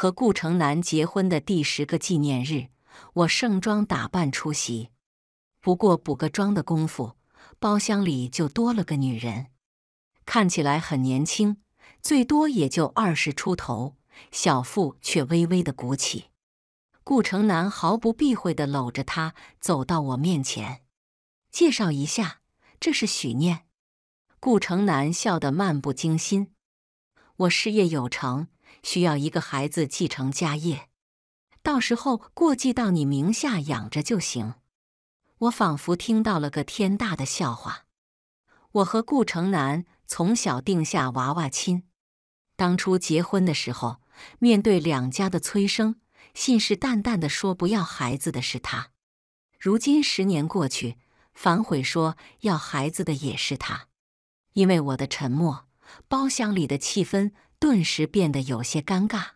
和顾城南结婚的第十个纪念日，我盛装打扮出席。不过补个妆的功夫，包厢里就多了个女人，看起来很年轻，最多也就二十出头，小腹却微微的鼓起。顾城南毫不避讳地搂着她走到我面前，介绍一下，这是许念。顾城南笑得漫不经心，我事业有成。需要一个孩子继承家业，到时候过继到你名下养着就行。我仿佛听到了个天大的笑话。我和顾城南从小定下娃娃亲，当初结婚的时候，面对两家的催生，信誓旦旦的说不要孩子的是他，如今十年过去，反悔说要孩子的也是他。因为我的沉默，包厢里的气氛。顿时变得有些尴尬。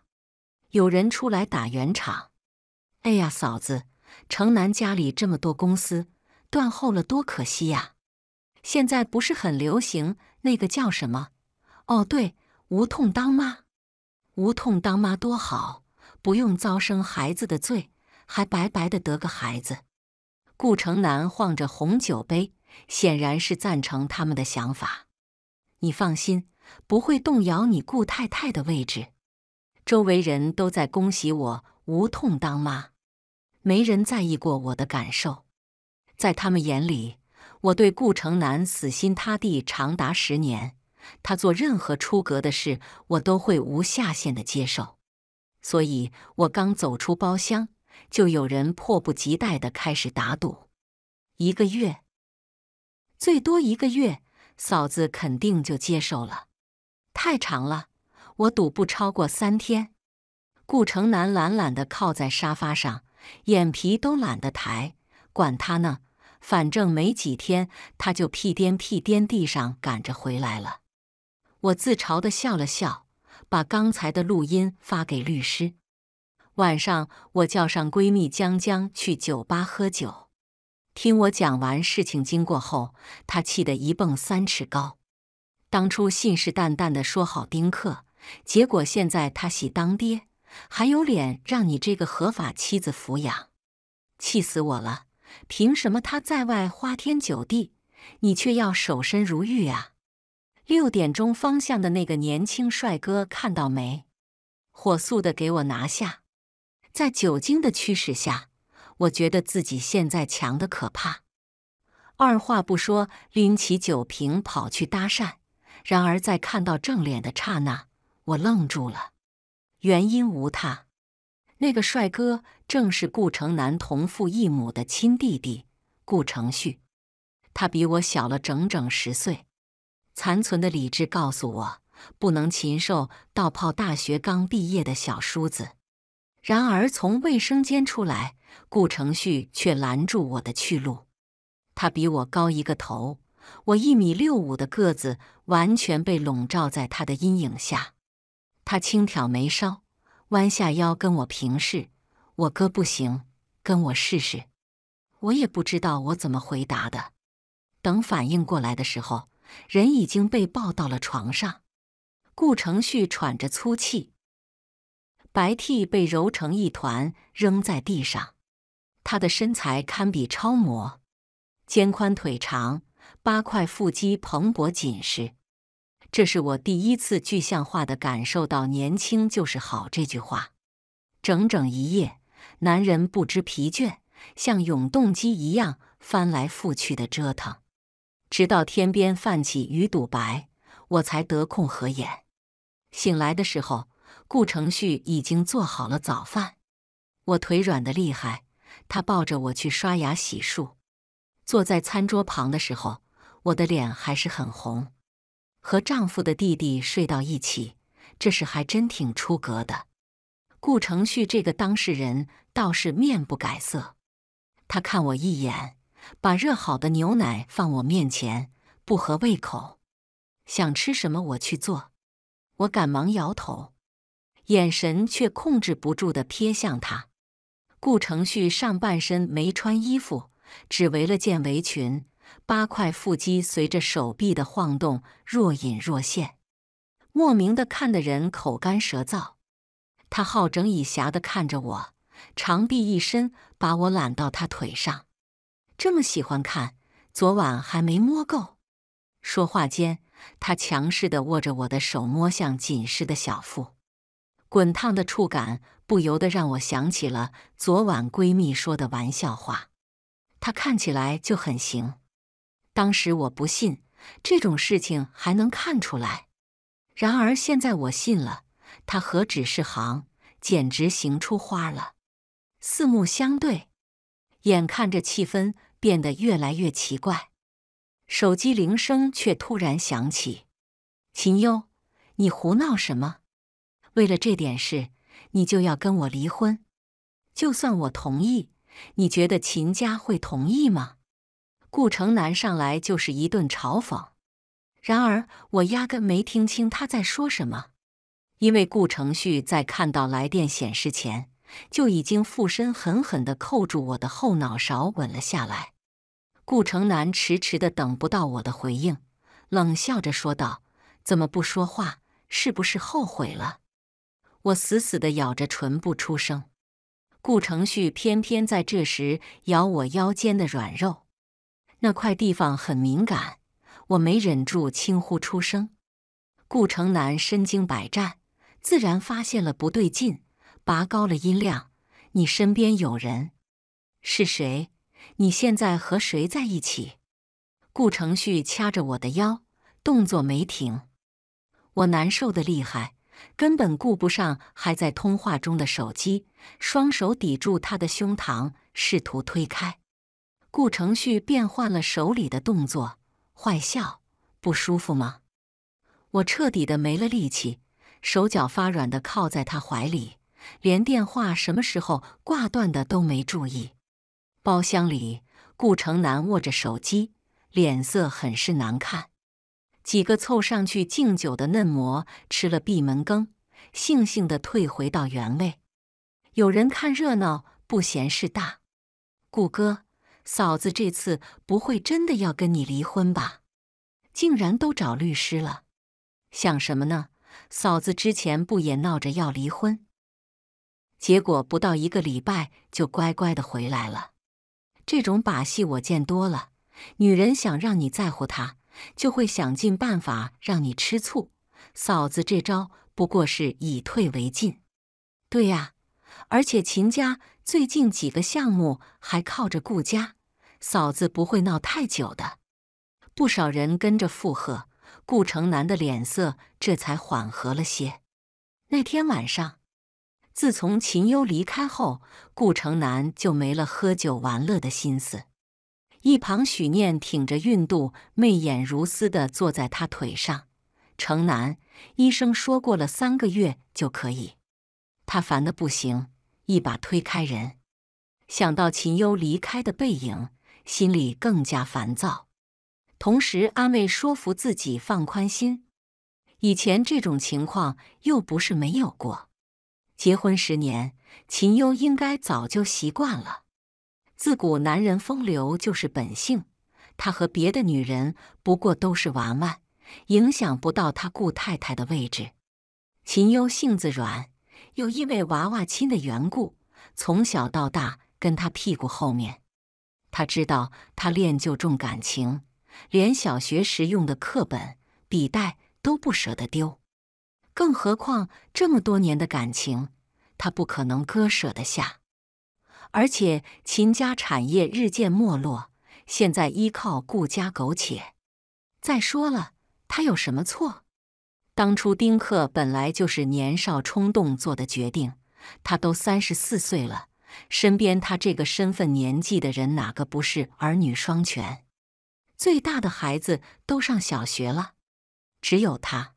有人出来打圆场：“哎呀，嫂子，城南家里这么多公司，断后了多可惜呀！现在不是很流行那个叫什么？哦，对，无痛当妈。无痛当妈多好，不用遭生孩子的罪，还白白的得个孩子。”顾城南晃着红酒杯，显然是赞成他们的想法。你放心。不会动摇你顾太太的位置。周围人都在恭喜我无痛当妈，没人在意过我的感受。在他们眼里，我对顾城南死心塌地长达十年，他做任何出格的事，我都会无下限的接受。所以，我刚走出包厢，就有人迫不及待地开始打赌：一个月，最多一个月，嫂子肯定就接受了。太长了，我赌不超过三天。顾城南懒懒的靠在沙发上，眼皮都懒得抬，管他呢，反正没几天他就屁颠屁颠地上赶着回来了。我自嘲的笑了笑，把刚才的录音发给律师。晚上，我叫上闺蜜江江去酒吧喝酒，听我讲完事情经过后，她气得一蹦三尺高。当初信誓旦旦的说好丁克，结果现在他喜当爹，还有脸让你这个合法妻子抚养，气死我了！凭什么他在外花天酒地，你却要守身如玉啊？六点钟方向的那个年轻帅哥看到没？火速的给我拿下！在酒精的驱使下，我觉得自己现在强的可怕，二话不说，拎起酒瓶跑去搭讪。然而，在看到正脸的刹那，我愣住了。原因无他，那个帅哥正是顾城南同父异母的亲弟弟顾承旭，他比我小了整整十岁。残存的理智告诉我，不能禽兽倒泡大学刚毕业的小叔子。然而，从卫生间出来，顾承旭却拦住我的去路。他比我高一个头。我一米六五的个子，完全被笼罩在他的阴影下。他轻挑眉梢，弯下腰跟我平视：“我哥不行，跟我试试。”我也不知道我怎么回答的。等反应过来的时候，人已经被抱到了床上。顾承旭喘着粗气，白 T 被揉成一团扔在地上。他的身材堪比超模，肩宽腿长。八块腹肌蓬勃紧实，这是我第一次具象化的感受到“年轻就是好”这句话。整整一夜，男人不知疲倦，像永动机一样翻来覆去的折腾，直到天边泛起鱼肚白，我才得空合眼。醒来的时候，顾承旭已经做好了早饭。我腿软的厉害，他抱着我去刷牙洗漱。坐在餐桌旁的时候。我的脸还是很红，和丈夫的弟弟睡到一起，这事还真挺出格的。顾承旭这个当事人倒是面不改色，他看我一眼，把热好的牛奶放我面前，不合胃口。想吃什么我去做。我赶忙摇头，眼神却控制不住的瞥向他。顾承旭上半身没穿衣服，只围了件围裙。八块腹肌随着手臂的晃动若隐若现，莫名的看得人口干舌燥。他好整以暇的看着我，长臂一伸把我揽到他腿上。这么喜欢看，昨晚还没摸够。说话间，他强势的握着我的手摸向紧实的小腹，滚烫的触感不由得让我想起了昨晚闺蜜说的玩笑话。他看起来就很行。当时我不信这种事情还能看出来，然而现在我信了。他何止是行，简直行出花了。四目相对，眼看着气氛变得越来越奇怪，手机铃声却突然响起。秦优，你胡闹什么？为了这点事，你就要跟我离婚？就算我同意，你觉得秦家会同意吗？顾城南上来就是一顿嘲讽，然而我压根没听清他在说什么，因为顾承旭在看到来电显示前就已经附身，狠狠地扣住我的后脑勺，吻了下来。顾城南迟迟的等不到我的回应，冷笑着说道：“怎么不说话？是不是后悔了？”我死死地咬着唇不出声。顾承旭偏偏在这时咬我腰间的软肉。那块地方很敏感，我没忍住轻呼出声。顾城南身经百战，自然发现了不对劲，拔高了音量：“你身边有人？是谁？你现在和谁在一起？”顾承旭掐着我的腰，动作没停，我难受的厉害，根本顾不上还在通话中的手机，双手抵住他的胸膛，试图推开。顾承旭变换了手里的动作，坏笑：“不舒服吗？”我彻底的没了力气，手脚发软的靠在他怀里，连电话什么时候挂断的都没注意。包厢里，顾城南握着手机，脸色很是难看。几个凑上去敬酒的嫩模吃了闭门羹，悻悻的退回到原位。有人看热闹不嫌事大，顾哥。嫂子这次不会真的要跟你离婚吧？竟然都找律师了，想什么呢？嫂子之前不也闹着要离婚，结果不到一个礼拜就乖乖的回来了。这种把戏我见多了，女人想让你在乎她，就会想尽办法让你吃醋。嫂子这招不过是以退为进。对呀，而且秦家最近几个项目还靠着顾家。嫂子不会闹太久的，不少人跟着附和。顾城南的脸色这才缓和了些。那天晚上，自从秦幽离开后，顾城南就没了喝酒玩乐的心思。一旁许念挺着孕肚，媚眼如丝地坐在他腿上。城南，医生说过了三个月就可以。他烦得不行，一把推开人。想到秦幽离开的背影。心里更加烦躁，同时安慰说服自己放宽心。以前这种情况又不是没有过，结婚十年，秦优应该早就习惯了。自古男人风流就是本性，他和别的女人不过都是玩玩，影响不到他顾太太的位置。秦优性子软，又因为娃娃亲的缘故，从小到大跟他屁股后面。他知道，他练就重感情，连小学时用的课本、笔袋都不舍得丢，更何况这么多年的感情，他不可能割舍得下。而且秦家产业日渐没落，现在依靠顾家苟且。再说了，他有什么错？当初丁克本来就是年少冲动做的决定，他都三十四岁了。身边他这个身份、年纪的人，哪个不是儿女双全？最大的孩子都上小学了，只有他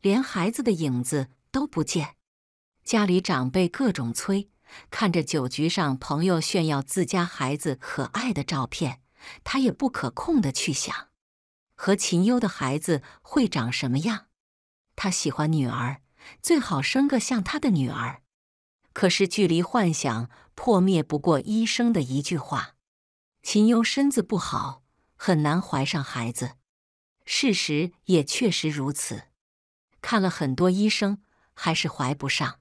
连孩子的影子都不见。家里长辈各种催，看着酒局上朋友炫耀自家孩子可爱的照片，他也不可控的去想，和秦幽的孩子会长什么样。他喜欢女儿，最好生个像他的女儿。可是，距离幻想破灭不过医生的一句话：“秦幽身子不好，很难怀上孩子。”事实也确实如此。看了很多医生，还是怀不上。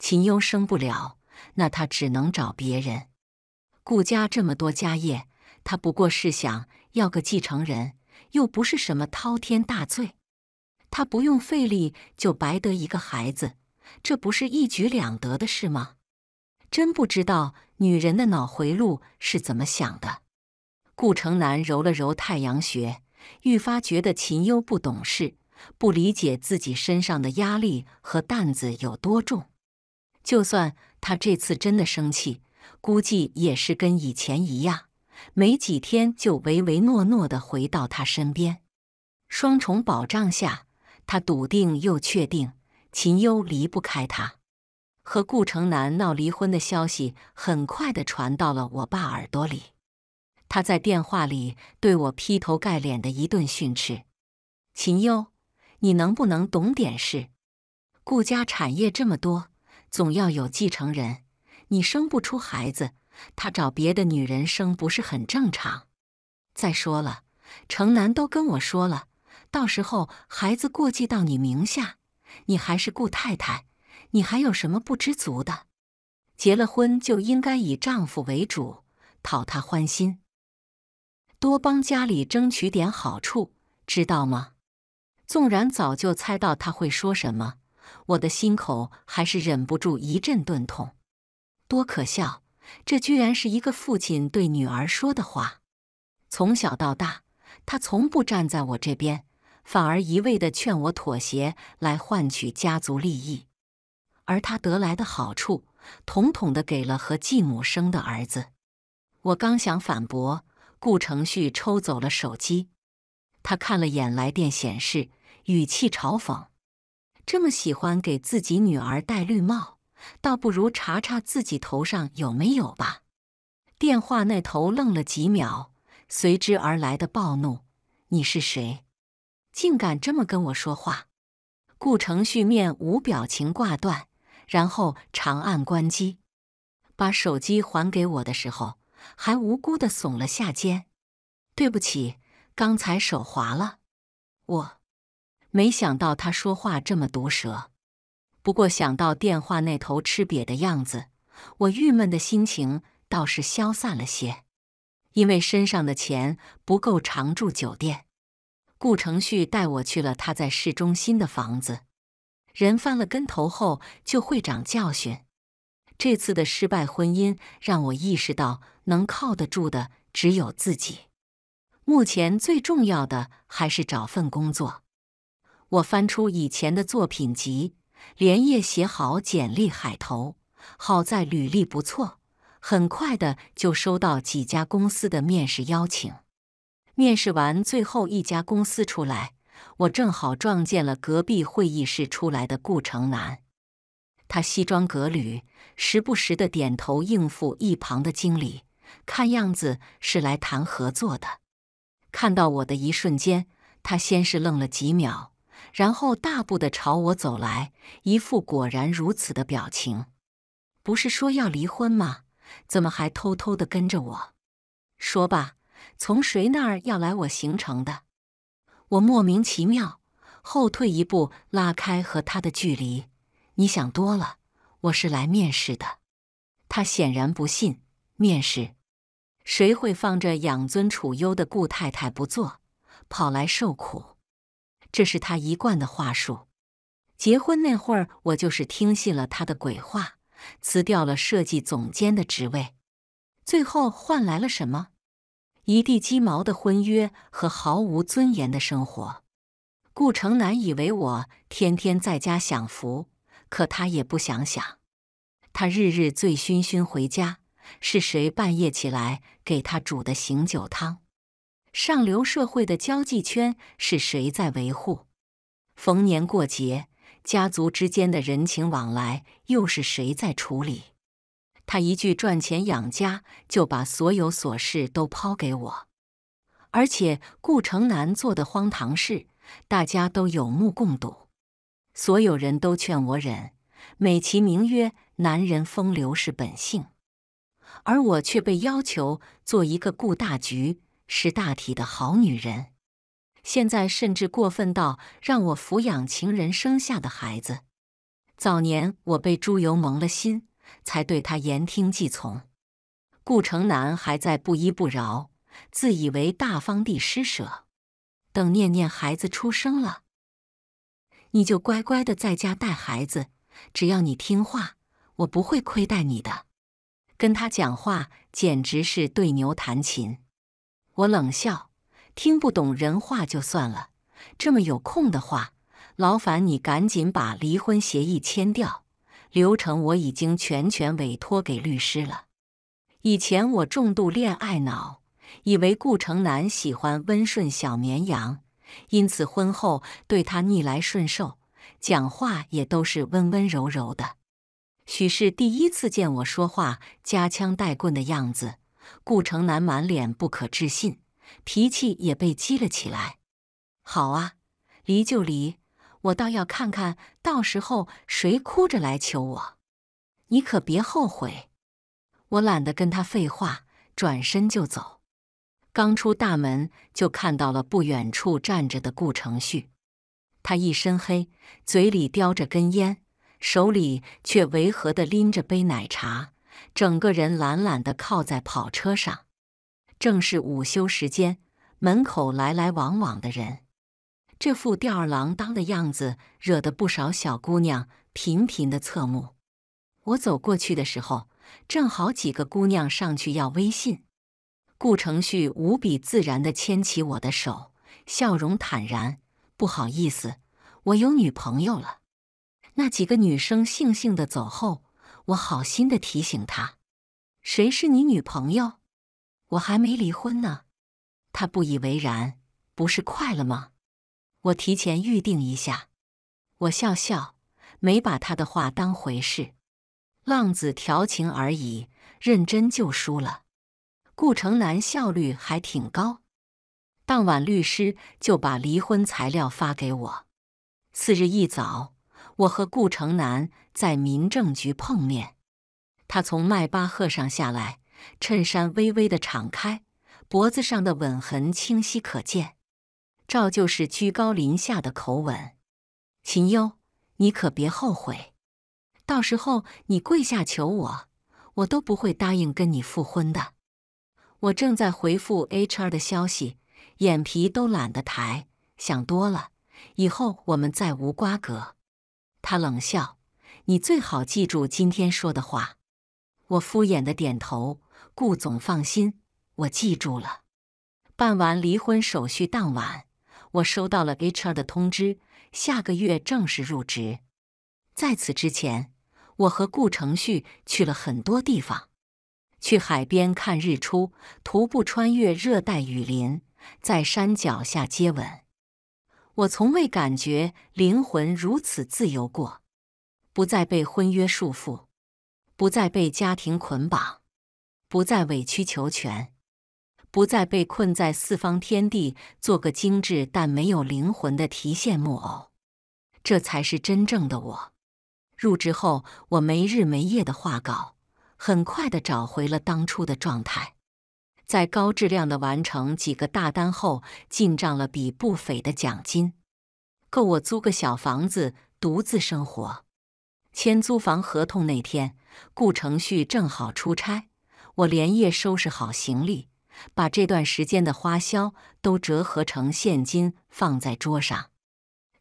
秦幽生不了，那他只能找别人。顾家这么多家业，他不过是想要个继承人，又不是什么滔天大罪，他不用费力就白得一个孩子。这不是一举两得的事吗？真不知道女人的脑回路是怎么想的。顾城南揉了揉太阳穴，愈发觉得秦优不懂事，不理解自己身上的压力和担子有多重。就算他这次真的生气，估计也是跟以前一样，没几天就唯唯诺诺地回到他身边。双重保障下，他笃定又确定。秦优离不开他，和顾城南闹离婚的消息很快的传到了我爸耳朵里。他在电话里对我劈头盖脸的一顿训斥：“秦优，你能不能懂点事？顾家产业这么多，总要有继承人。你生不出孩子，他找别的女人生不是很正常？再说了，城南都跟我说了，到时候孩子过继到你名下。”你还是顾太太，你还有什么不知足的？结了婚就应该以丈夫为主，讨他欢心，多帮家里争取点好处，知道吗？纵然早就猜到他会说什么，我的心口还是忍不住一阵钝痛。多可笑！这居然是一个父亲对女儿说的话。从小到大，他从不站在我这边。反而一味的劝我妥协来换取家族利益，而他得来的好处，统统的给了和继母生的儿子。我刚想反驳，顾承旭抽走了手机。他看了眼来电显示，语气嘲讽：“这么喜欢给自己女儿戴绿帽，倒不如查查自己头上有没有吧。”电话那头愣了几秒，随之而来的暴怒：“你是谁？”竟敢这么跟我说话！顾承旭面无表情挂断，然后长按关机。把手机还给我的时候，还无辜的耸了下肩：“对不起，刚才手滑了。”我没想到他说话这么毒舌，不过想到电话那头吃瘪的样子，我郁闷的心情倒是消散了些。因为身上的钱不够常住酒店。顾承旭带我去了他在市中心的房子。人翻了跟头后就会长教训。这次的失败婚姻让我意识到，能靠得住的只有自己。目前最重要的还是找份工作。我翻出以前的作品集，连夜写好简历海投。好在履历不错，很快的就收到几家公司的面试邀请。面试完最后一家公司出来，我正好撞见了隔壁会议室出来的顾城南。他西装革履，时不时的点头应付一旁的经理，看样子是来谈合作的。看到我的一瞬间，他先是愣了几秒，然后大步的朝我走来，一副果然如此的表情。不是说要离婚吗？怎么还偷偷的跟着我？说吧。从谁那儿要来我形成的？我莫名其妙，后退一步，拉开和他的距离。你想多了，我是来面试的。他显然不信，面试谁会放着养尊处优的顾太太不做，跑来受苦？这是他一贯的话术。结婚那会儿，我就是听信了他的鬼话，辞掉了设计总监的职位，最后换来了什么？一地鸡毛的婚约和毫无尊严的生活，顾城南以为我天天在家享福，可他也不想想，他日日醉醺醺回家，是谁半夜起来给他煮的醒酒汤？上流社会的交际圈是谁在维护？逢年过节，家族之间的人情往来又是谁在处理？他一句赚钱养家，就把所有琐事都抛给我，而且顾城南做的荒唐事，大家都有目共睹，所有人都劝我忍，美其名曰男人风流是本性，而我却被要求做一个顾大局、识大体的好女人，现在甚至过分到让我抚养情人生下的孩子。早年我被猪油蒙了心。才对他言听计从。顾城南还在不依不饶，自以为大方地施舍。等念念孩子出生了，你就乖乖的在家带孩子。只要你听话，我不会亏待你的。跟他讲话简直是对牛弹琴。我冷笑，听不懂人话就算了，这么有空的话，劳烦你赶紧把离婚协议签掉。流程我已经全权委托给律师了。以前我重度恋爱脑，以为顾城南喜欢温顺小绵羊，因此婚后对他逆来顺受，讲话也都是温温柔柔的。许是第一次见我说话夹枪带棍的样子，顾城南满脸不可置信，脾气也被激了起来。好啊，离就离。我倒要看看，到时候谁哭着来求我！你可别后悔！我懒得跟他废话，转身就走。刚出大门，就看到了不远处站着的顾承旭。他一身黑，嘴里叼着根烟，手里却违和的拎着杯奶茶，整个人懒懒的靠在跑车上。正是午休时间，门口来来往往的人。这副吊儿郎当的样子，惹得不少小姑娘频频的侧目。我走过去的时候，正好几个姑娘上去要微信。顾承旭无比自然的牵起我的手，笑容坦然。不好意思，我有女朋友了。那几个女生悻悻的走后，我好心的提醒他：“谁是你女朋友？我还没离婚呢。”他不以为然：“不是快了吗？”我提前预定一下，我笑笑，没把他的话当回事，浪子调情而已，认真就输了。顾城南效率还挺高，当晚律师就把离婚材料发给我。次日一早，我和顾城南在民政局碰面，他从迈巴赫上下来，衬衫微微的敞开，脖子上的吻痕清晰可见。照就是居高临下的口吻，秦优，你可别后悔，到时候你跪下求我，我都不会答应跟你复婚的。我正在回复 HR 的消息，眼皮都懒得抬，想多了，以后我们再无瓜葛。他冷笑：“你最好记住今天说的话。”我敷衍的点头：“顾总放心，我记住了。”办完离婚手续当晚。我收到了 HR 的通知，下个月正式入职。在此之前，我和顾承旭去了很多地方，去海边看日出，徒步穿越热带雨林，在山脚下接吻。我从未感觉灵魂如此自由过，不再被婚约束缚，不再被家庭捆绑，不再委曲求全。不再被困在四方天地，做个精致但没有灵魂的提线木偶，这才是真正的我。入职后，我没日没夜的画稿，很快的找回了当初的状态。在高质量的完成几个大单后，进账了笔不菲的奖金，够我租个小房子独自生活。签租房合同那天，顾承旭正好出差，我连夜收拾好行李。把这段时间的花销都折合成现金放在桌上。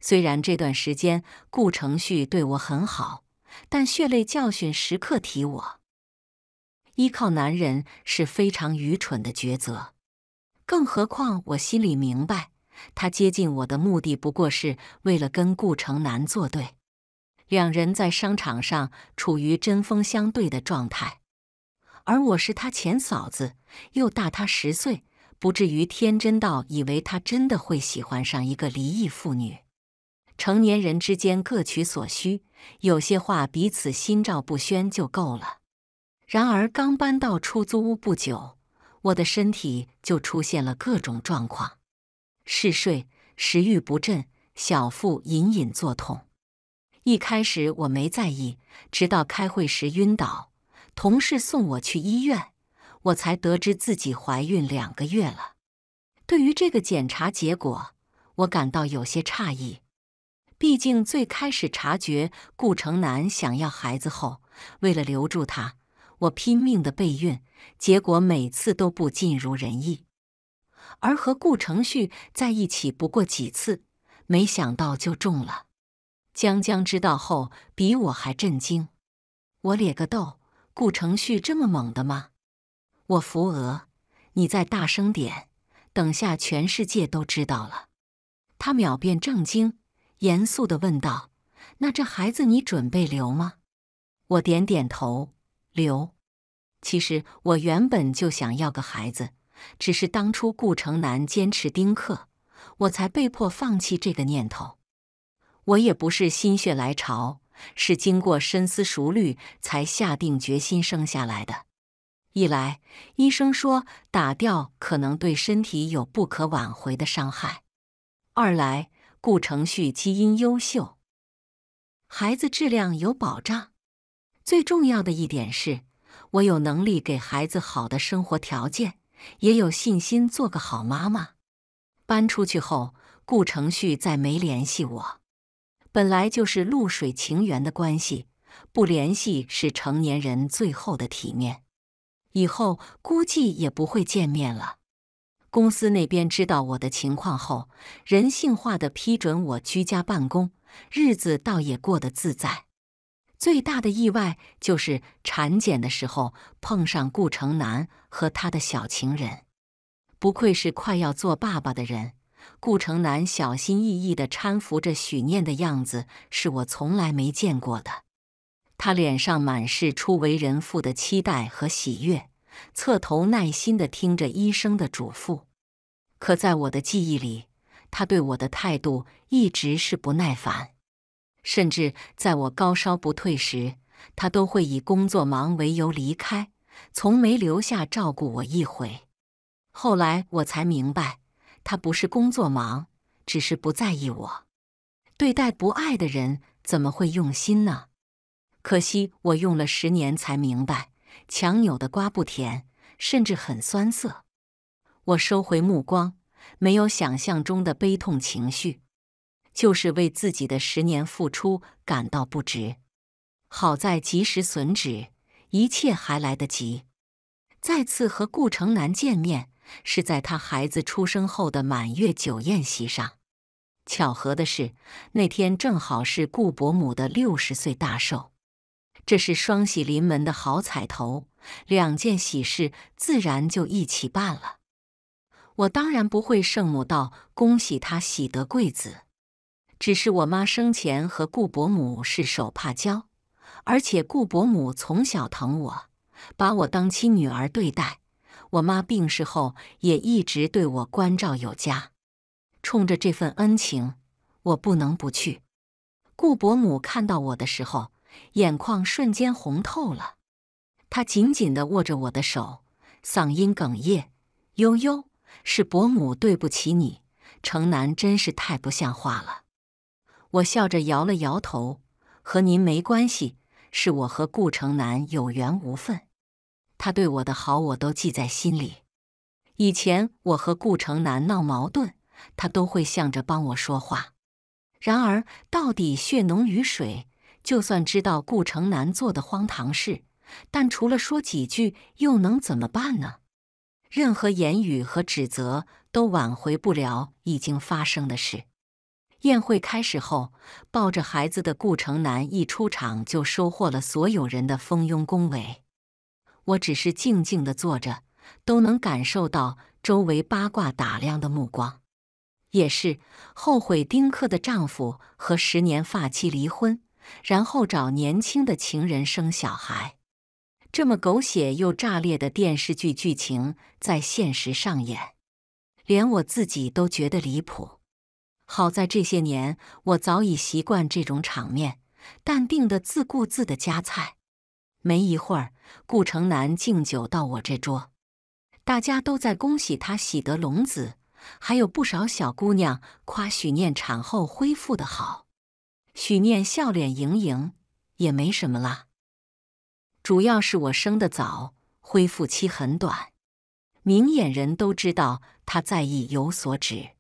虽然这段时间顾承旭对我很好，但血泪教训时刻提我，依靠男人是非常愚蠢的抉择。更何况我心里明白，他接近我的目的不过是为了跟顾城南作对，两人在商场上处于针锋相对的状态。而我是他前嫂子，又大他十岁，不至于天真到以为他真的会喜欢上一个离异妇女。成年人之间各取所需，有些话彼此心照不宣就够了。然而刚搬到出租屋不久，我的身体就出现了各种状况：嗜睡、食欲不振、小腹隐隐作痛。一开始我没在意，直到开会时晕倒。同事送我去医院，我才得知自己怀孕两个月了。对于这个检查结果，我感到有些诧异。毕竟最开始察觉顾城南想要孩子后，为了留住他，我拼命的备孕，结果每次都不尽如人意。而和顾承旭在一起不过几次，没想到就中了。江江知道后比我还震惊，我咧个豆。顾承旭这么猛的吗？我扶额，你再大声点，等下全世界都知道了。他秒变正经，严肃地问道：“那这孩子你准备留吗？”我点点头，留。其实我原本就想要个孩子，只是当初顾城南坚持丁克，我才被迫放弃这个念头。我也不是心血来潮。是经过深思熟虑才下定决心生下来的。一来，医生说打掉可能对身体有不可挽回的伤害；二来，顾承旭基因优秀，孩子质量有保障。最重要的一点是，我有能力给孩子好的生活条件，也有信心做个好妈妈。搬出去后，顾承旭再没联系我。本来就是露水情缘的关系，不联系是成年人最后的体面。以后估计也不会见面了。公司那边知道我的情况后，人性化的批准我居家办公，日子倒也过得自在。最大的意外就是产检的时候碰上顾城南和他的小情人，不愧是快要做爸爸的人。顾城南小心翼翼地搀扶着许念的样子，是我从来没见过的。他脸上满是初为人父的期待和喜悦，侧头耐心地听着医生的嘱咐。可在我的记忆里，他对我的态度一直是不耐烦，甚至在我高烧不退时，他都会以工作忙为由离开，从没留下照顾我一回。后来我才明白。他不是工作忙，只是不在意我。对待不爱的人，怎么会用心呢？可惜我用了十年才明白，强扭的瓜不甜，甚至很酸涩。我收回目光，没有想象中的悲痛情绪，就是为自己的十年付出感到不值。好在及时损止，一切还来得及。再次和顾城南见面。是在他孩子出生后的满月酒宴席上，巧合的是，那天正好是顾伯母的六十岁大寿，这是双喜临门的好彩头，两件喜事自然就一起办了。我当然不会圣母道恭喜他喜得贵子，只是我妈生前和顾伯母是手帕交，而且顾伯母从小疼我，把我当亲女儿对待。我妈病逝后，也一直对我关照有加。冲着这份恩情，我不能不去。顾伯母看到我的时候，眼眶瞬间红透了。她紧紧的握着我的手，嗓音哽咽：“悠悠，是伯母对不起你，城南真是太不像话了。”我笑着摇了摇头，和您没关系，是我和顾城南有缘无分。他对我的好，我都记在心里。以前我和顾城南闹矛盾，他都会向着帮我说话。然而，到底血浓于水，就算知道顾城南做的荒唐事，但除了说几句，又能怎么办呢？任何言语和指责都挽回不了已经发生的事。宴会开始后，抱着孩子的顾城南一出场，就收获了所有人的蜂拥恭维。我只是静静的坐着，都能感受到周围八卦打量的目光。也是后悔丁克的丈夫和十年发妻离婚，然后找年轻的情人生小孩，这么狗血又炸裂的电视剧剧情在现实上演，连我自己都觉得离谱。好在这些年我早已习惯这种场面，淡定的自顾自的夹菜。没一会儿，顾城南敬酒到我这桌，大家都在恭喜他喜得龙子，还有不少小姑娘夸许念产后恢复的好。许念笑脸盈盈，也没什么啦。主要是我生的早，恢复期很短，明眼人都知道他在意有所指。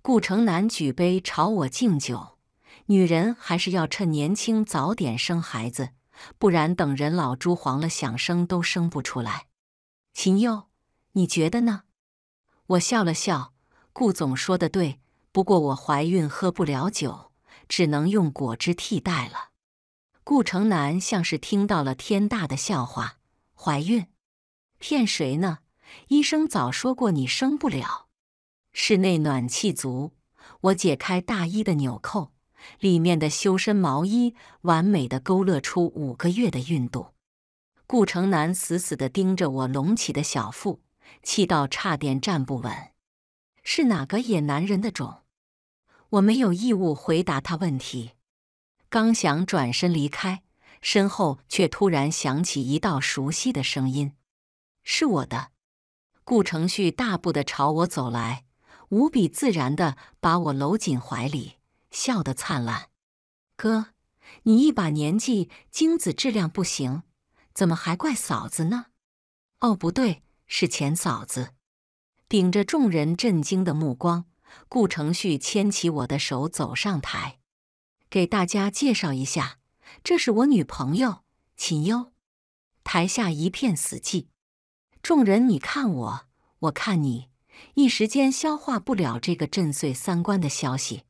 顾城南举杯朝我敬酒，女人还是要趁年轻早点生孩子。不然等人老珠黄了，想生都生不出来。秦佑，你觉得呢？我笑了笑。顾总说的对，不过我怀孕喝不了酒，只能用果汁替代了。顾城南像是听到了天大的笑话，怀孕？骗谁呢？医生早说过你生不了。室内暖气足，我解开大衣的纽扣。里面的修身毛衣完美的勾勒出五个月的孕肚，顾城南死死的盯着我隆起的小腹，气到差点站不稳。是哪个野男人的种？我没有义务回答他问题。刚想转身离开，身后却突然响起一道熟悉的声音：“是我的。”顾承旭大步的朝我走来，无比自然的把我搂进怀里。笑得灿烂，哥，你一把年纪，精子质量不行，怎么还怪嫂子呢？哦，不对，是前嫂子。顶着众人震惊的目光，顾承旭牵起我的手走上台，给大家介绍一下，这是我女朋友秦优。台下一片死寂，众人你看我，我看你，一时间消化不了这个震碎三观的消息。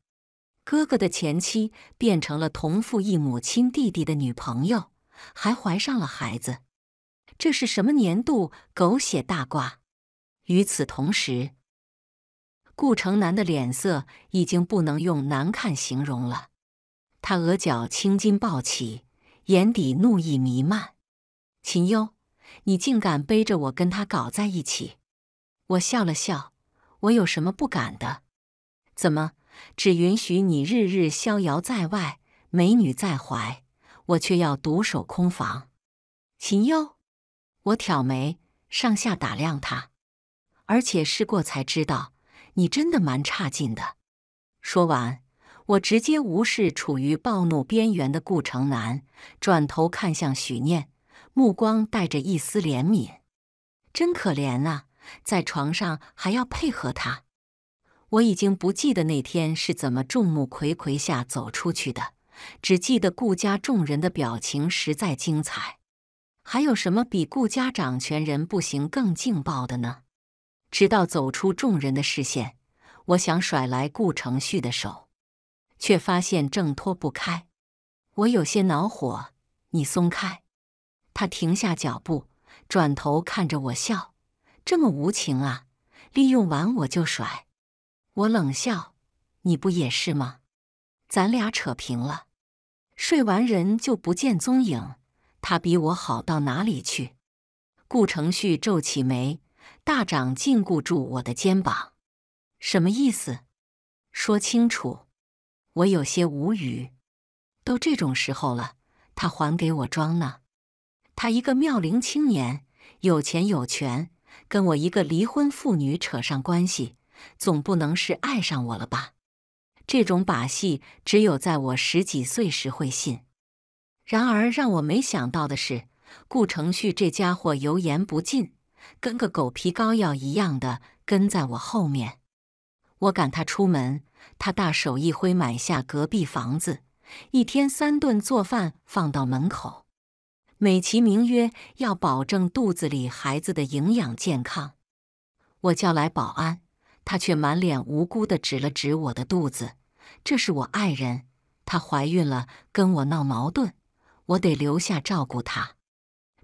哥哥的前妻变成了同父异母亲弟弟的女朋友，还怀上了孩子，这是什么年度狗血大瓜？与此同时，顾城南的脸色已经不能用难看形容了，他额角青筋暴起，眼底怒意弥漫。秦悠，你竟敢背着我跟他搞在一起！我笑了笑，我有什么不敢的？怎么？只允许你日日逍遥在外，美女在怀，我却要独守空房。秦佑，我挑眉，上下打量他，而且试过才知道，你真的蛮差劲的。说完，我直接无视处于暴怒边缘的顾城南，转头看向许念，目光带着一丝怜悯，真可怜啊，在床上还要配合他。我已经不记得那天是怎么众目睽睽下走出去的，只记得顾家众人的表情实在精彩。还有什么比顾家掌权人不行更劲爆的呢？直到走出众人的视线，我想甩来顾承旭的手，却发现挣脱不开。我有些恼火：“你松开！”他停下脚步，转头看着我笑：“这么无情啊，利用完我就甩。”我冷笑：“你不也是吗？咱俩扯平了。睡完人就不见踪影，他比我好到哪里去？”顾承旭皱起眉，大掌禁锢住我的肩膀：“什么意思？说清楚。”我有些无语：“都这种时候了，他还给我装呢？他一个妙龄青年，有钱有权，跟我一个离婚妇女扯上关系。”总不能是爱上我了吧？这种把戏只有在我十几岁时会信。然而让我没想到的是，顾承旭这家伙油盐不进，跟个狗皮膏药一样的跟在我后面。我赶他出门，他大手一挥买下隔壁房子，一天三顿做饭放到门口，美其名曰要保证肚子里孩子的营养健康。我叫来保安。他却满脸无辜的指了指我的肚子，这是我爱人，她怀孕了，跟我闹矛盾，我得留下照顾她。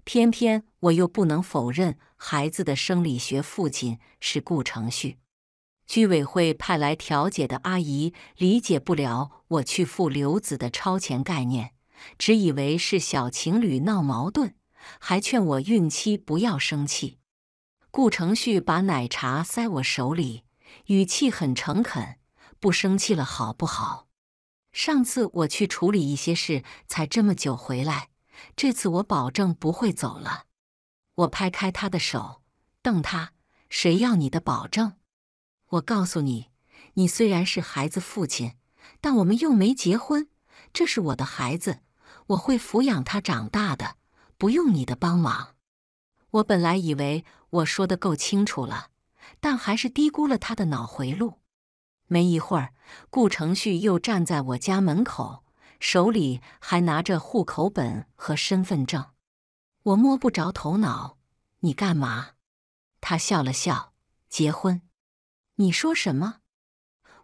偏偏我又不能否认孩子的生理学父亲是顾承旭。居委会派来调解的阿姨理解不了我去妇刘子的超前概念，只以为是小情侣闹矛盾，还劝我孕期不要生气。顾承旭把奶茶塞我手里。语气很诚恳，不生气了好不好？上次我去处理一些事，才这么久回来。这次我保证不会走了。我拍开他的手，瞪他：“谁要你的保证？我告诉你，你虽然是孩子父亲，但我们又没结婚。这是我的孩子，我会抚养他长大的，不用你的帮忙。我本来以为我说的够清楚了。”但还是低估了他的脑回路。没一会儿，顾承旭又站在我家门口，手里还拿着户口本和身份证。我摸不着头脑，你干嘛？他笑了笑：“结婚。”你说什么？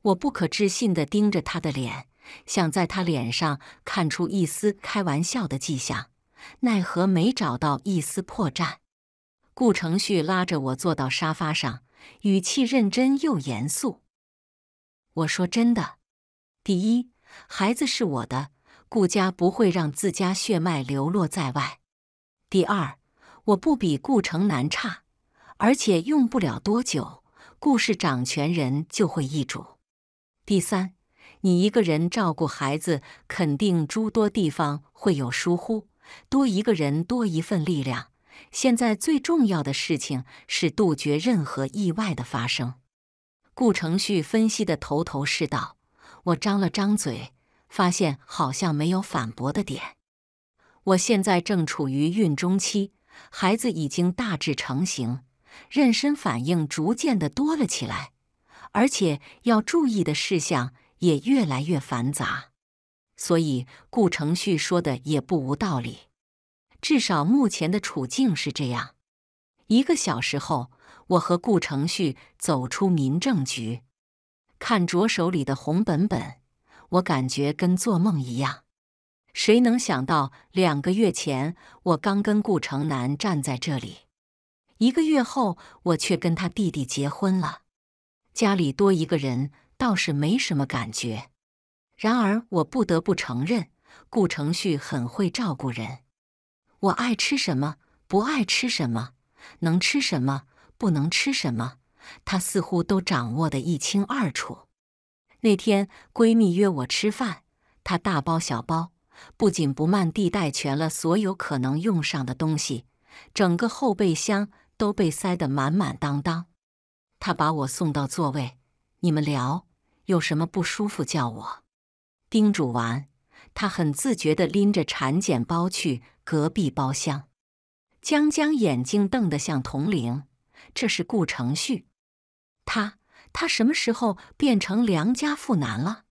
我不可置信地盯着他的脸，想在他脸上看出一丝开玩笑的迹象，奈何没找到一丝破绽。顾承旭拉着我坐到沙发上。语气认真又严肃。我说：“真的，第一，孩子是我的，顾家不会让自家血脉流落在外；第二，我不比顾城南差，而且用不了多久，顾氏掌权人就会易主；第三，你一个人照顾孩子，肯定诸多地方会有疏忽，多一个人，多一份力量。”现在最重要的事情是杜绝任何意外的发生。顾承旭分析的头头是道，我张了张嘴，发现好像没有反驳的点。我现在正处于孕中期，孩子已经大致成型，妊娠反应逐渐的多了起来，而且要注意的事项也越来越繁杂，所以顾承旭说的也不无道理。至少目前的处境是这样。一个小时后，我和顾承旭走出民政局，看着手里的红本本，我感觉跟做梦一样。谁能想到，两个月前我刚跟顾城南站在这里，一个月后我却跟他弟弟结婚了。家里多一个人倒是没什么感觉，然而我不得不承认，顾承旭很会照顾人。我爱吃什么，不爱吃什么，能吃什么，不能吃什么，她似乎都掌握得一清二楚。那天闺蜜约我吃饭，她大包小包，不紧不慢地带全了所有可能用上的东西，整个后备箱都被塞得满满当当。她把我送到座位，你们聊，有什么不舒服叫我。叮嘱完，她很自觉地拎着产检包去。隔壁包厢，江江眼睛瞪得像铜铃。这是顾承旭，他他什么时候变成良家妇男了？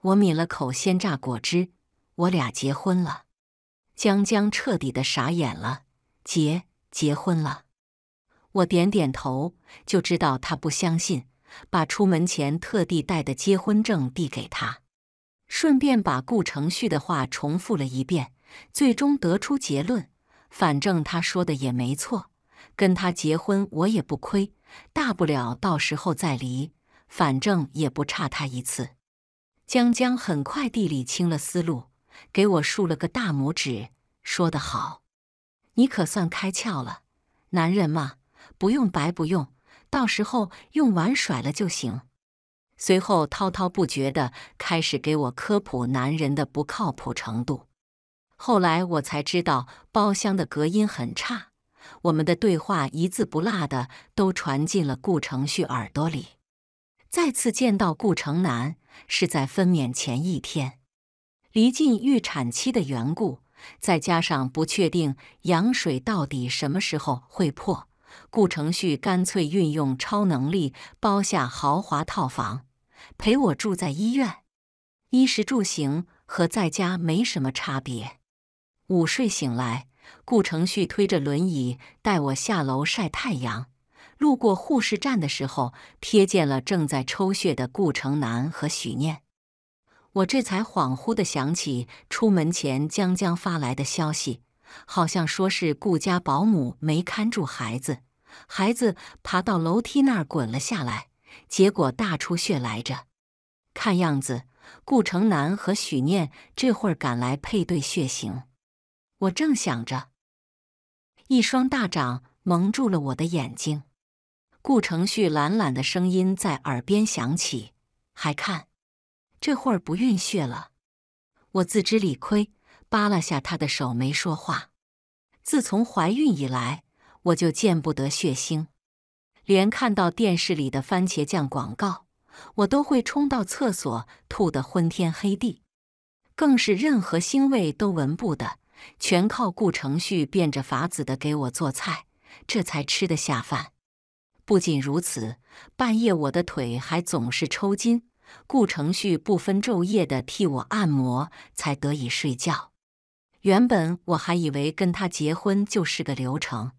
我抿了口鲜榨果汁。我俩结婚了。江江彻底的傻眼了，结结婚了。我点点头，就知道他不相信，把出门前特地带的结婚证递给他，顺便把顾承旭的话重复了一遍。最终得出结论，反正他说的也没错，跟他结婚我也不亏，大不了到时候再离，反正也不差他一次。江江很快地理清了思路，给我竖了个大拇指，说得好，你可算开窍了。男人嘛，不用白不用，到时候用完甩了就行。随后滔滔不绝地开始给我科普男人的不靠谱程度。后来我才知道，包厢的隔音很差，我们的对话一字不落的都传进了顾承旭耳朵里。再次见到顾城南是在分娩前一天，临近预产期的缘故，再加上不确定羊水到底什么时候会破，顾承旭干脆运用超能力包下豪华套房，陪我住在医院，衣食住行和在家没什么差别。午睡醒来，顾承旭推着轮椅带我下楼晒太阳。路过护士站的时候，瞥见了正在抽血的顾城南和许念，我这才恍惚地想起出门前江江发来的消息，好像说是顾家保姆没看住孩子，孩子爬到楼梯那儿滚了下来，结果大出血来着。看样子，顾城南和许念这会儿赶来配对血型。我正想着，一双大掌蒙住了我的眼睛，顾承旭懒懒的声音在耳边响起：“还看，这会儿不孕血了。”我自知理亏，扒拉下他的手，没说话。自从怀孕以来，我就见不得血腥，连看到电视里的番茄酱广告，我都会冲到厕所吐得昏天黑地，更是任何腥味都闻不得。全靠顾承旭变着法子的给我做菜，这才吃得下饭。不仅如此，半夜我的腿还总是抽筋，顾承旭不分昼夜的替我按摩，才得以睡觉。原本我还以为跟他结婚就是个流程，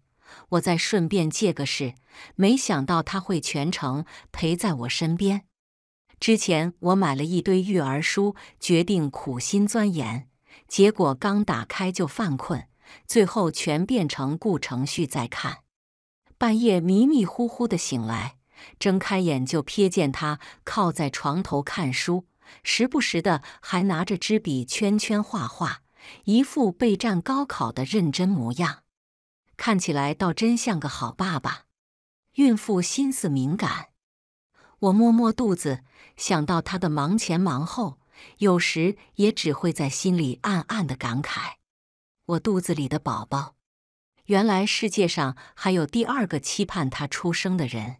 我再顺便借个势，没想到他会全程陪在我身边。之前我买了一堆育儿书，决定苦心钻研。结果刚打开就犯困，最后全变成顾承旭在看。半夜迷迷糊糊的醒来，睁开眼就瞥见他靠在床头看书，时不时的还拿着支笔圈圈画画，一副备战高考的认真模样，看起来倒真像个好爸爸。孕妇心思敏感，我摸摸肚子，想到他的忙前忙后。有时也只会在心里暗暗的感慨：“我肚子里的宝宝，原来世界上还有第二个期盼他出生的人。”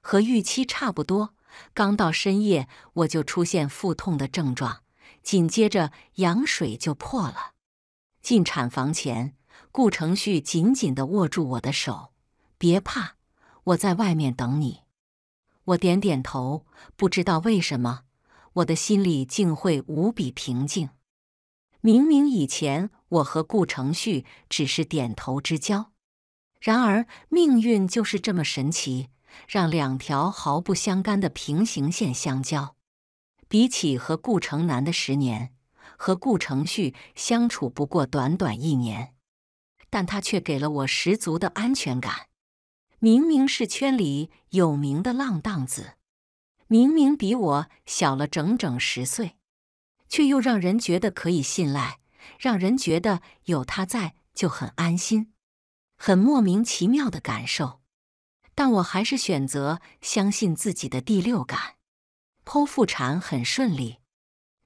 和预期差不多，刚到深夜，我就出现腹痛的症状，紧接着羊水就破了。进产房前，顾承旭紧紧地握住我的手：“别怕，我在外面等你。”我点点头，不知道为什么。我的心里竟会无比平静。明明以前我和顾承旭只是点头之交，然而命运就是这么神奇，让两条毫不相干的平行线相交。比起和顾城南的十年，和顾承旭相处不过短短一年，但他却给了我十足的安全感。明明是圈里有名的浪荡子。明明比我小了整整十岁，却又让人觉得可以信赖，让人觉得有他在就很安心，很莫名其妙的感受。但我还是选择相信自己的第六感。剖腹产很顺利，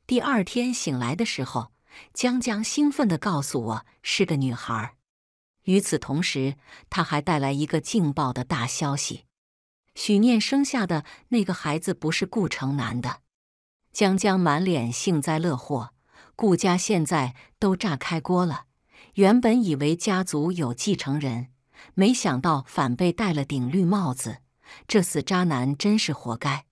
第二天醒来的时候，江江兴奋地告诉我是个女孩。与此同时，他还带来一个劲爆的大消息。许念生下的那个孩子不是顾城南的。江江满脸幸灾乐祸。顾家现在都炸开锅了。原本以为家族有继承人，没想到反被戴了顶绿帽子。这死渣男真是活该！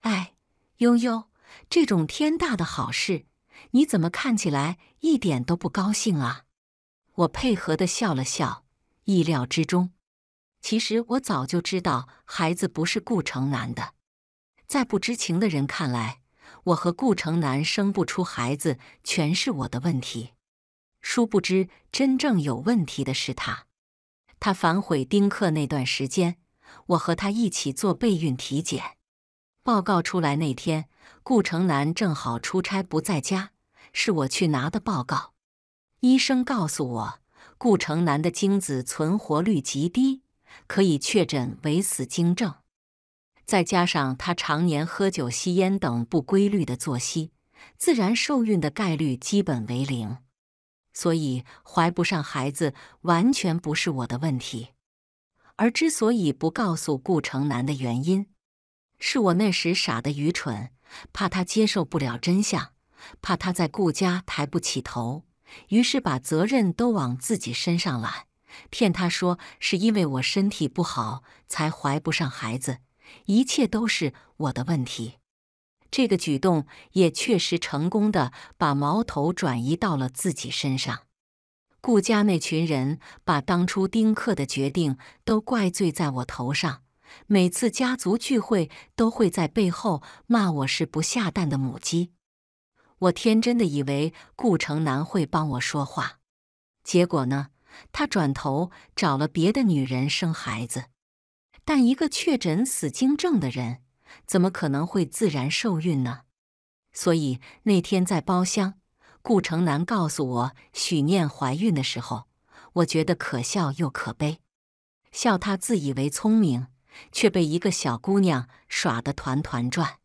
哎，悠悠，这种天大的好事，你怎么看起来一点都不高兴啊？我配合的笑了笑，意料之中。其实我早就知道孩子不是顾城南的，在不知情的人看来，我和顾城南生不出孩子，全是我的问题。殊不知，真正有问题的是他。他反悔丁克那段时间，我和他一起做备孕体检，报告出来那天，顾城南正好出差不在家，是我去拿的报告。医生告诉我，顾城南的精子存活率极低。可以确诊为死精症，再加上他常年喝酒、吸烟等不规律的作息，自然受孕的概率基本为零。所以怀不上孩子完全不是我的问题。而之所以不告诉顾城南的原因，是我那时傻的愚蠢，怕他接受不了真相，怕他在顾家抬不起头，于是把责任都往自己身上揽。骗他说是因为我身体不好才怀不上孩子，一切都是我的问题。这个举动也确实成功的把矛头转移到了自己身上。顾家那群人把当初丁克的决定都怪罪在我头上，每次家族聚会都会在背后骂我是不下蛋的母鸡。我天真的以为顾城南会帮我说话，结果呢？他转头找了别的女人生孩子，但一个确诊死精症的人，怎么可能会自然受孕呢？所以那天在包厢，顾城南告诉我许念怀孕的时候，我觉得可笑又可悲：笑他自以为聪明，却被一个小姑娘耍得团团转；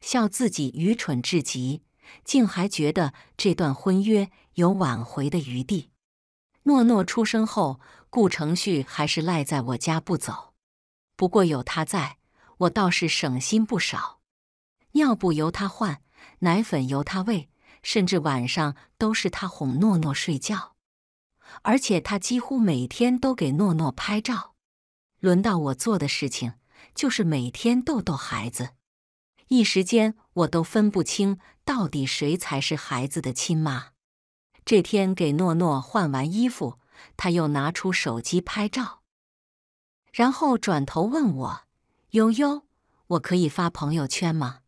笑自己愚蠢至极，竟还觉得这段婚约有挽回的余地。诺诺出生后，顾承旭还是赖在我家不走。不过有他在，我倒是省心不少。尿布由他换，奶粉由他喂，甚至晚上都是他哄诺诺睡觉。而且他几乎每天都给诺诺拍照。轮到我做的事情，就是每天逗逗孩子。一时间，我都分不清到底谁才是孩子的亲妈。这天给诺诺换完衣服，他又拿出手机拍照，然后转头问我：“悠悠，我可以发朋友圈吗？”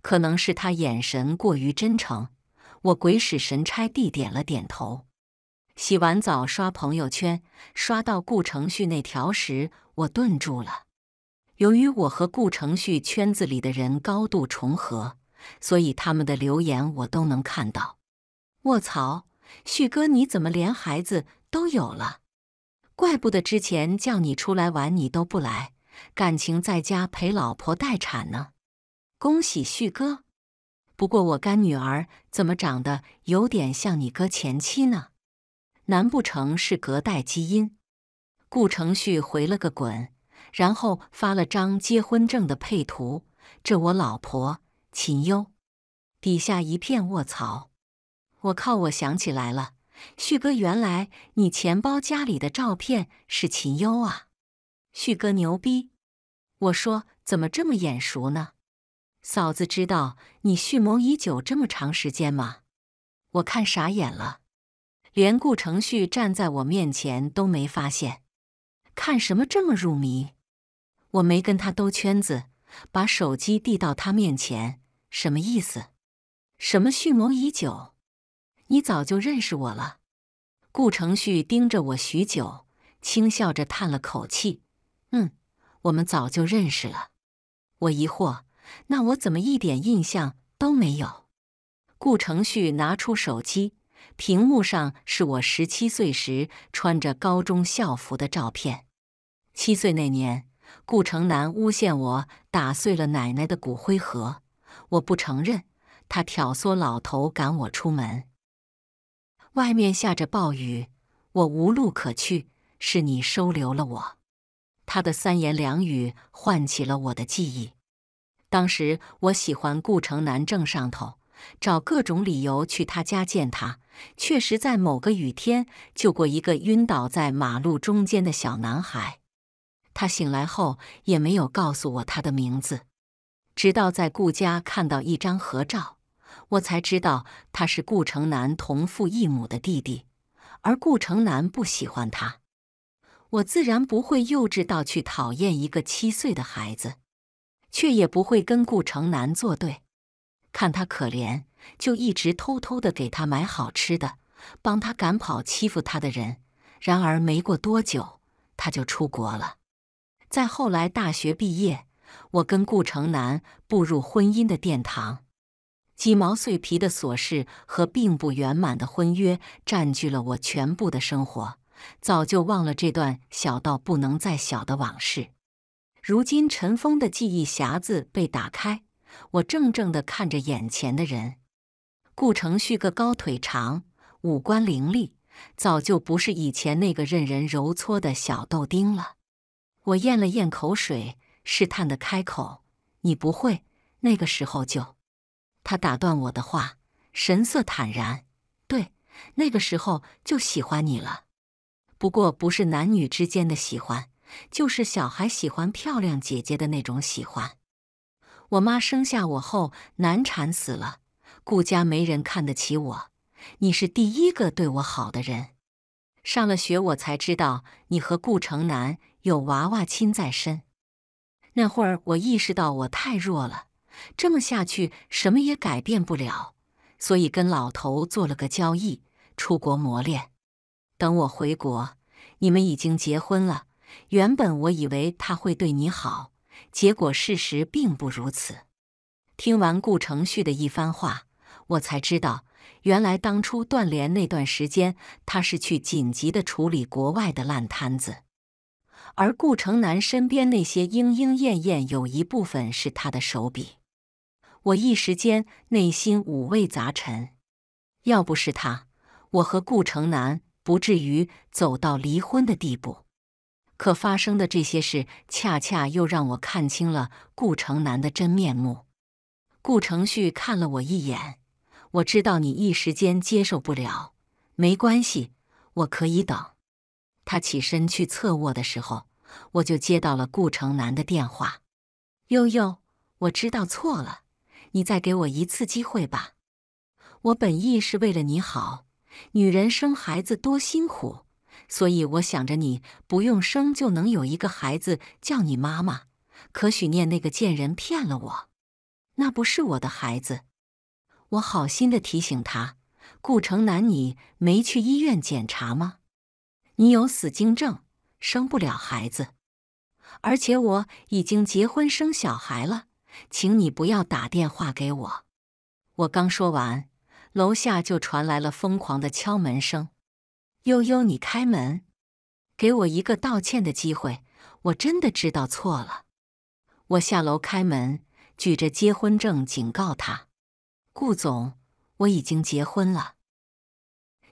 可能是他眼神过于真诚，我鬼使神差地点了点头。洗完澡刷朋友圈，刷到顾承旭那条时，我顿住了。由于我和顾承旭圈子里的人高度重合，所以他们的留言我都能看到。卧槽，旭哥，你怎么连孩子都有了？怪不得之前叫你出来玩你都不来，感情在家陪老婆待产呢？恭喜旭哥！不过我干女儿怎么长得有点像你哥前妻呢？难不成是隔代基因？顾承旭回了个滚，然后发了张结婚证的配图，这我老婆秦优，底下一片卧槽。我靠！我想起来了，旭哥，原来你钱包家里的照片是秦优啊！旭哥牛逼！我说怎么这么眼熟呢？嫂子知道你蓄谋已久这么长时间吗？我看傻眼了，连顾承旭站在我面前都没发现，看什么这么入迷？我没跟他兜圈子，把手机递到他面前，什么意思？什么蓄谋已久？你早就认识我了，顾承旭盯着我许久，轻笑着叹了口气：“嗯，我们早就认识了。”我疑惑：“那我怎么一点印象都没有？”顾承旭拿出手机，屏幕上是我十七岁时穿着高中校服的照片。七岁那年，顾城南诬陷我打碎了奶奶的骨灰盒，我不承认，他挑唆老头赶我出门。外面下着暴雨，我无路可去，是你收留了我。他的三言两语唤起了我的记忆。当时我喜欢顾城南正上头，找各种理由去他家见他。确实，在某个雨天救过一个晕倒在马路中间的小男孩。他醒来后也没有告诉我他的名字，直到在顾家看到一张合照。我才知道他是顾城南同父异母的弟弟，而顾城南不喜欢他。我自然不会幼稚到去讨厌一个七岁的孩子，却也不会跟顾城南作对。看他可怜，就一直偷偷的给他买好吃的，帮他赶跑欺负他的人。然而没过多久，他就出国了。在后来大学毕业，我跟顾城南步入婚姻的殿堂。鸡毛碎皮的琐事和并不圆满的婚约占据了我全部的生活，早就忘了这段小到不能再小的往事。如今尘封的记忆匣子被打开，我怔怔地看着眼前的人，顾承旭个高腿长，五官凌厉，早就不是以前那个任人揉搓的小豆丁了。我咽了咽口水，试探地开口：“你不会那个时候就……”他打断我的话，神色坦然。对，那个时候就喜欢你了，不过不是男女之间的喜欢，就是小孩喜欢漂亮姐姐的那种喜欢。我妈生下我后难产死了，顾家没人看得起我，你是第一个对我好的人。上了学，我才知道你和顾城南有娃娃亲在身。那会儿我意识到我太弱了。这么下去，什么也改变不了。所以跟老头做了个交易，出国磨练。等我回国，你们已经结婚了。原本我以为他会对你好，结果事实并不如此。听完顾承旭的一番话，我才知道，原来当初断联那段时间，他是去紧急的处理国外的烂摊子，而顾承南身边那些莺莺燕燕，有一部分是他的手笔。我一时间内心五味杂陈，要不是他，我和顾城南不至于走到离婚的地步。可发生的这些事，恰恰又让我看清了顾城南的真面目。顾承旭看了我一眼，我知道你一时间接受不了，没关系，我可以等。他起身去侧卧的时候，我就接到了顾城南的电话。悠悠，我知道错了。你再给我一次机会吧。我本意是为了你好，女人生孩子多辛苦，所以我想着你不用生就能有一个孩子叫你妈妈。可许念那个贱人骗了我，那不是我的孩子。我好心的提醒他，顾城南，你没去医院检查吗？你有死精症，生不了孩子。而且我已经结婚生小孩了。请你不要打电话给我。我刚说完，楼下就传来了疯狂的敲门声。悠悠，你开门，给我一个道歉的机会。我真的知道错了。我下楼开门，举着结婚证警告他：“顾总，我已经结婚了。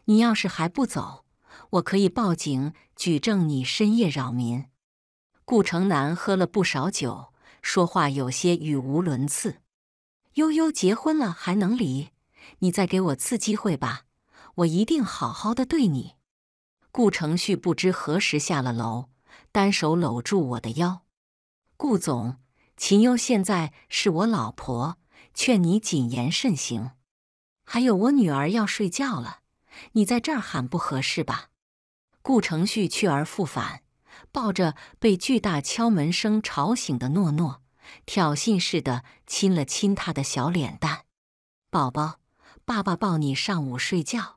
你要是还不走，我可以报警举证你深夜扰民。”顾城南喝了不少酒。说话有些语无伦次。悠悠结婚了还能离？你再给我次机会吧，我一定好好的对你。顾承旭不知何时下了楼，单手搂住我的腰。顾总，秦优现在是我老婆，劝你谨言慎行。还有我女儿要睡觉了，你在这儿喊不合适吧？顾承旭去而复返。抱着被巨大敲门声吵醒的诺诺，挑衅似的亲了亲他的小脸蛋。宝宝，爸爸抱你上午睡觉。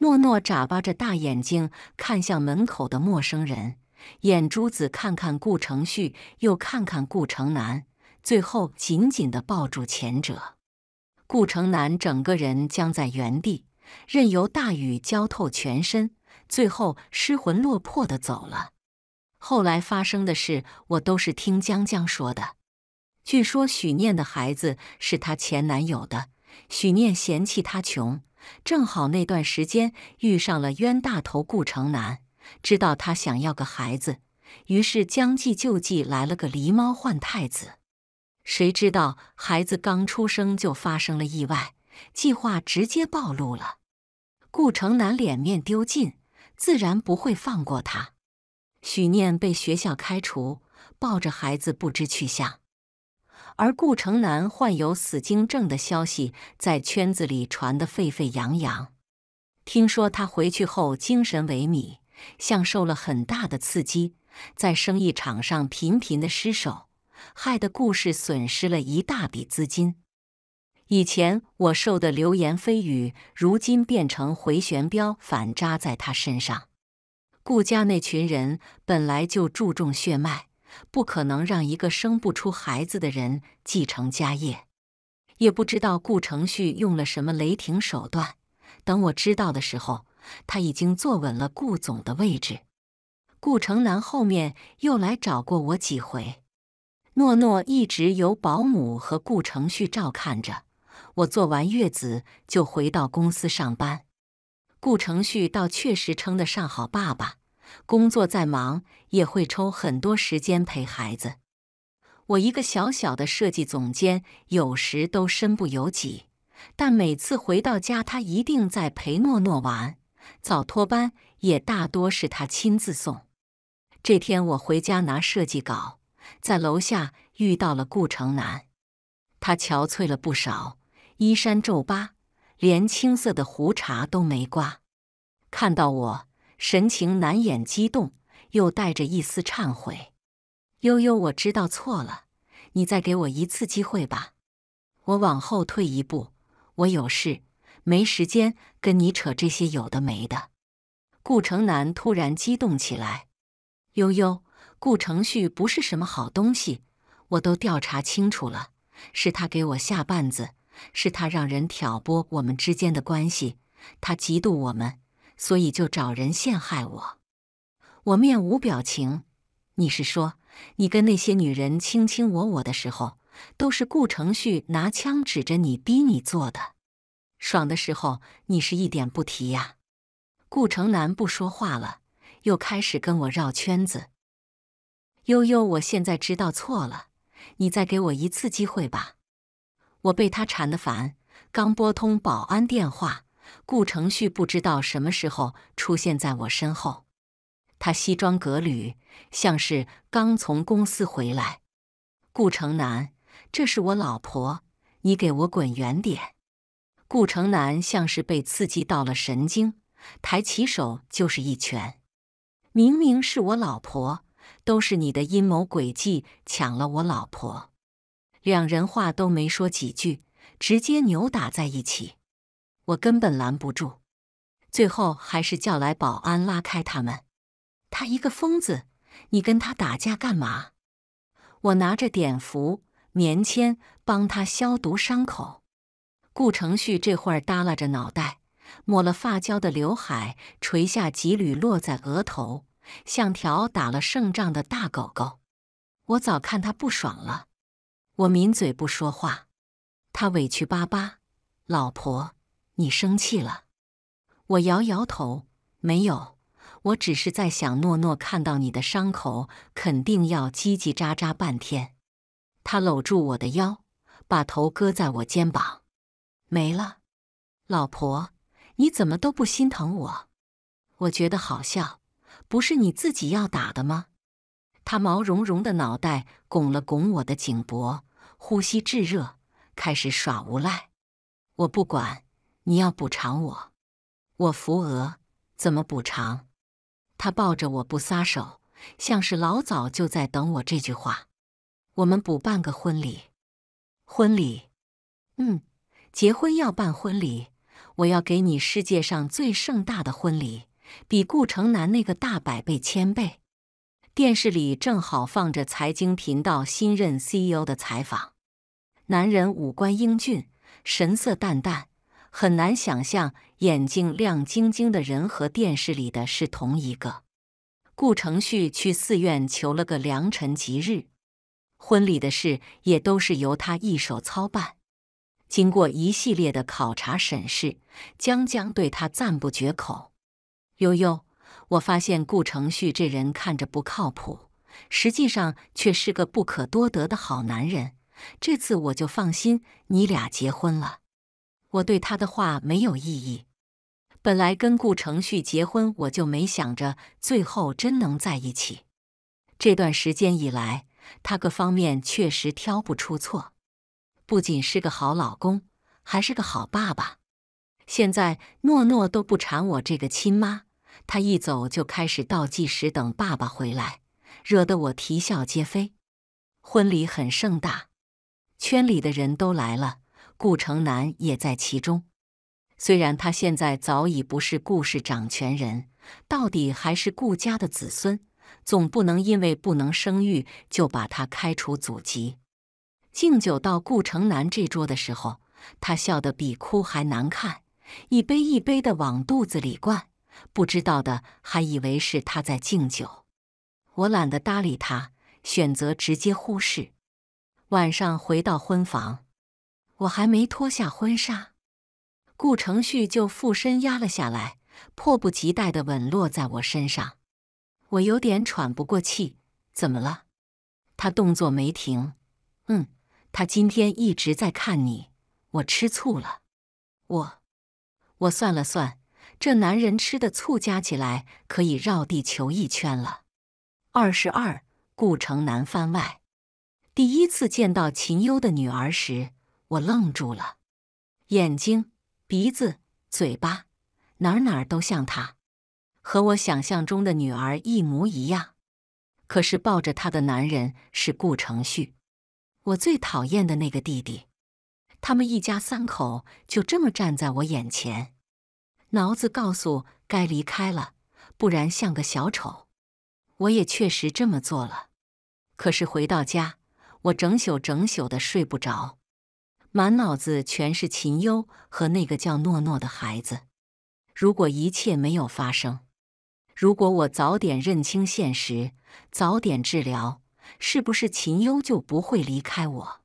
诺诺眨巴着大眼睛看向门口的陌生人，眼珠子看看顾承旭，又看看顾城南，最后紧紧的抱住前者。顾城南整个人僵在原地，任由大雨浇透全身，最后失魂落魄的走了。后来发生的事，我都是听江江说的。据说许念的孩子是她前男友的，许念嫌弃他穷，正好那段时间遇上了冤大头顾城南，知道他想要个孩子，于是将计就计来了个狸猫换太子。谁知道孩子刚出生就发生了意外，计划直接暴露了，顾城南脸面丢尽，自然不会放过他。许念被学校开除，抱着孩子不知去向。而顾城南患有死精症的消息在圈子里传得沸沸扬扬。听说他回去后精神萎靡，像受了很大的刺激，在生意场上频频的失手，害得顾氏损失了一大笔资金。以前我受的流言蜚语，如今变成回旋镖，反扎在他身上。顾家那群人本来就注重血脉，不可能让一个生不出孩子的人继承家业。也不知道顾承旭用了什么雷霆手段，等我知道的时候，他已经坐稳了顾总的位置。顾城南后面又来找过我几回。诺诺一直由保姆和顾承旭照看着，我做完月子就回到公司上班。顾承旭倒确实称得上好爸爸，工作再忙也会抽很多时间陪孩子。我一个小小的设计总监，有时都身不由己，但每次回到家，他一定在陪诺诺玩。早托班也大多是他亲自送。这天我回家拿设计稿，在楼下遇到了顾城南，他憔悴了不少，衣衫皱巴。连青色的胡茬都没刮，看到我，神情难掩激动，又带着一丝忏悔。悠悠，我知道错了，你再给我一次机会吧。我往后退一步，我有事，没时间跟你扯这些有的没的。顾城南突然激动起来：“悠悠，顾承旭不是什么好东西，我都调查清楚了，是他给我下绊子。”是他让人挑拨我们之间的关系，他嫉妒我们，所以就找人陷害我。我面无表情。你是说，你跟那些女人卿卿我我的时候，都是顾承旭拿枪指着你逼你做的？爽的时候，你是一点不提呀？顾承南不说话了，又开始跟我绕圈子。悠悠，我现在知道错了，你再给我一次机会吧。我被他缠得烦，刚拨通保安电话，顾承旭不知道什么时候出现在我身后。他西装革履，像是刚从公司回来。顾城南，这是我老婆，你给我滚远点！顾城南像是被刺激到了神经，抬起手就是一拳。明明是我老婆，都是你的阴谋诡计抢了我老婆。两人话都没说几句，直接扭打在一起，我根本拦不住，最后还是叫来保安拉开他们。他一个疯子，你跟他打架干嘛？我拿着碘伏棉签帮他消毒伤口。顾承旭这会儿耷拉着脑袋，抹了发胶的刘海垂下几缕落在额头，像条打了胜仗的大狗狗。我早看他不爽了。我抿嘴不说话，他委屈巴巴：“老婆，你生气了？”我摇摇头：“没有，我只是在想，诺诺看到你的伤口，肯定要叽叽喳喳半天。”他搂住我的腰，把头搁在我肩膀：“没了，老婆，你怎么都不心疼我？”我觉得好笑：“不是你自己要打的吗？”他毛茸茸的脑袋拱了拱我的颈脖，呼吸炙热，开始耍无赖。我不管，你要补偿我。我扶额，怎么补偿？他抱着我不撒手，像是老早就在等我这句话。我们补办个婚礼，婚礼？嗯，结婚要办婚礼，我要给你世界上最盛大的婚礼，比顾城南那个大百倍、千倍。电视里正好放着财经频道新任 CEO 的采访。男人五官英俊，神色淡淡，很难想象眼睛亮晶晶的人和电视里的是同一个。顾承旭去寺院求了个良辰吉日，婚礼的事也都是由他一手操办。经过一系列的考察审视，江江对他赞不绝口。悠悠。我发现顾承旭这人看着不靠谱，实际上却是个不可多得的好男人。这次我就放心你俩结婚了。我对他的话没有异议。本来跟顾承旭结婚，我就没想着最后真能在一起。这段时间以来，他各方面确实挑不出错，不仅是个好老公，还是个好爸爸。现在诺诺都不缠我这个亲妈。他一走就开始倒计时，等爸爸回来，惹得我啼笑皆非。婚礼很盛大，圈里的人都来了，顾城南也在其中。虽然他现在早已不是顾氏掌权人，到底还是顾家的子孙，总不能因为不能生育就把他开除祖籍。敬酒到顾城南这桌的时候，他笑得比哭还难看，一杯一杯的往肚子里灌。不知道的还以为是他在敬酒，我懒得搭理他，选择直接忽视。晚上回到婚房，我还没脱下婚纱，顾承旭就附身压了下来，迫不及待地吻落在我身上，我有点喘不过气。怎么了？他动作没停。嗯，他今天一直在看你，我吃醋了。我，我算了算。这男人吃的醋加起来可以绕地球一圈了。二十二，顾城南番外。第一次见到秦幽的女儿时，我愣住了，眼睛、鼻子、嘴巴，哪哪都像她，和我想象中的女儿一模一样。可是抱着她的男人是顾承旭，我最讨厌的那个弟弟。他们一家三口就这么站在我眼前。脑子告诉该离开了，不然像个小丑。我也确实这么做了。可是回到家，我整宿整宿的睡不着，满脑子全是秦优和那个叫诺诺的孩子。如果一切没有发生，如果我早点认清现实，早点治疗，是不是秦优就不会离开我？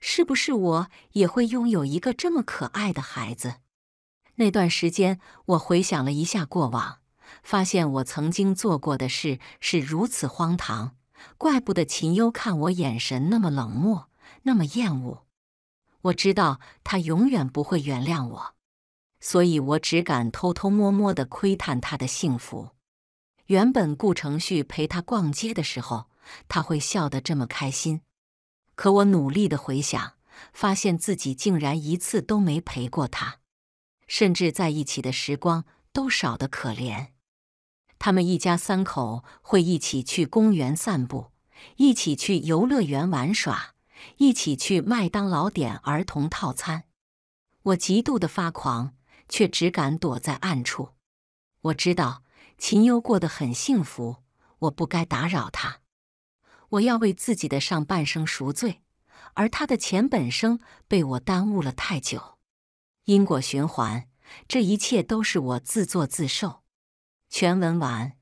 是不是我也会拥有一个这么可爱的孩子？那段时间，我回想了一下过往，发现我曾经做过的事是如此荒唐，怪不得秦优看我眼神那么冷漠，那么厌恶。我知道他永远不会原谅我，所以我只敢偷偷摸摸的窥探他的幸福。原本顾承旭陪他逛街的时候，他会笑得这么开心，可我努力的回想，发现自己竟然一次都没陪过他。甚至在一起的时光都少得可怜。他们一家三口会一起去公园散步，一起去游乐园玩耍，一起去麦当劳点儿童套餐。我极度的发狂，却只敢躲在暗处。我知道秦优过得很幸福，我不该打扰他。我要为自己的上半生赎罪，而他的前半生被我耽误了太久。因果循环，这一切都是我自作自受。全文完。